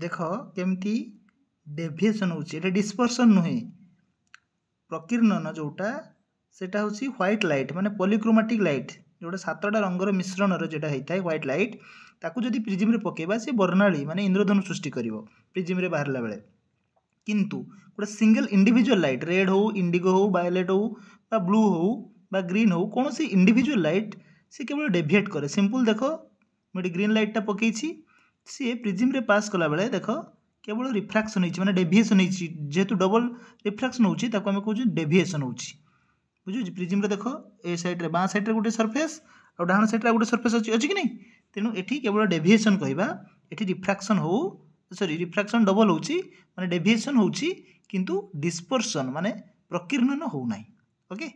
ଦେଖ କେମିତି ଡେଭିଏସନ୍ ହେଉଛି ଏଇଟା ଡିସ୍ପର୍ସନ୍ ନୁହେଁ ପ୍ରକୀର୍ଣ୍ଣନ ଯେଉଁଟା ସେଇଟା ହେଉଛି ହ୍ୱାଇଟ୍ ଲାଇଟ୍ ମାନେ ପଲିକ୍ରୋମାଟିକ୍ ଲାଇଟ୍ ଯେଉଁଟା ସାତଟା ରଙ୍ଗର ମିଶ୍ରଣର ଯେଉଁଟା ହେଇଥାଏ ହ୍ୱାଇଟ୍ ଲାଇଟ୍ ତାକୁ ଯଦି ପ୍ରିଜିମ୍ରେ ପକାଇବା ସେ ବର୍ଣ୍ଣାଳୀ ମାନେ ଇନ୍ଦ୍ରଧନୁ ସୃଷ୍ଟି କରିବ ପ୍ରିଜିମ୍ରେ ବାହାରିଲା ବେଳେ କିନ୍ତୁ ଗୋଟେ ସିଙ୍ଗଲ୍ ଇଣ୍ଡିଭିଜୁଆଲ୍ ଲାଇଟ୍ ରେଡ୍ ହେଉ ଇଣ୍ଡିଗୋ ହେଉ ଭାୟୋଲେଟ୍ ହେଉ ବା ବ୍ଲୁ ହେଉ বা গ্রিন হোক কোণী ইন্ডিভিজুয়াল লাইট সে কেবল ডেভিয়েট করে সিম্পল দেখো মু এটি গ্রিন লাইটটা পকাইছি সি প্রিজিমে পাস কলাবেলে দেখ কেবল রিফ্রাকশন হয়েছে মানে ডেভিয়েসন হয়েছে যেহেতু ডবল রিফ্রাকশন হচ্ছে তাকে আমি কৌছি ডেভিয়েসন হচ্ছে বুঝুছি প্রিজিমে দেখ এ সাইড্রে বাঁ সাইড্রে গোটে সরফেস ଆଉ ଡାହାଣ ସାଇଡ଼୍ରେ ଆଉ ଗୋଟେ ସର୍ଫେସ୍ ଅଛି ଅଛି କି ନାହିଁ ତେଣୁ ଏଠି କେବଳ ଡେଭିଏସନ୍ କହିବା ଏଠି ରିଫ୍ରାକ୍ସନ୍ ହେଉ ସରି ରିଫ୍ରାକ୍ସନ୍ ଡବଲ୍ ହେଉଛି ମାନେ ଡେଭିଏସନ୍ ହେଉଛି କିନ୍ତୁ ଡିସ୍ପର୍ସନ୍ ମାନେ ପ୍ରକୀର୍ଣ୍ଣନ ହେଉନାହିଁ ଓକେ